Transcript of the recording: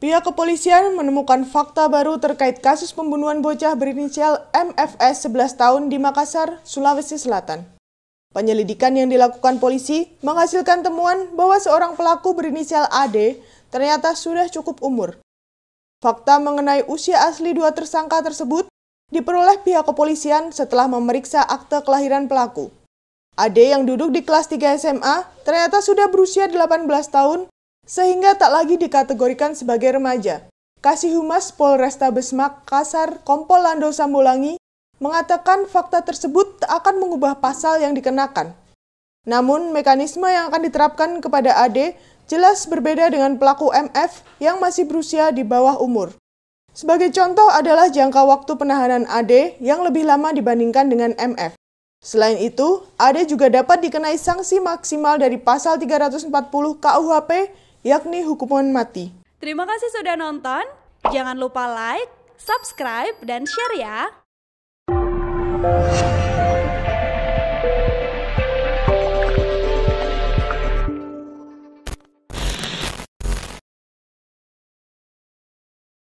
Pihak kepolisian menemukan fakta baru terkait kasus pembunuhan bocah berinisial MFS 11 tahun di Makassar, Sulawesi Selatan. Penyelidikan yang dilakukan polisi menghasilkan temuan bahwa seorang pelaku berinisial AD ternyata sudah cukup umur. Fakta mengenai usia asli dua tersangka tersebut diperoleh pihak kepolisian setelah memeriksa akte kelahiran pelaku. A.D. yang duduk di kelas 3 SMA ternyata sudah berusia 18 tahun sehingga tak lagi dikategorikan sebagai remaja. Kasih Humas Polrestabes Makassar Kompol Lando Sambulangi mengatakan fakta tersebut tak akan mengubah pasal yang dikenakan. Namun, mekanisme yang akan diterapkan kepada AD jelas berbeda dengan pelaku MF yang masih berusia di bawah umur. Sebagai contoh adalah jangka waktu penahanan AD yang lebih lama dibandingkan dengan MF. Selain itu, AD juga dapat dikenai sanksi maksimal dari pasal 340 KUHP yakni hukuman mati. Terima kasih sudah nonton. Jangan lupa like, subscribe, dan share ya.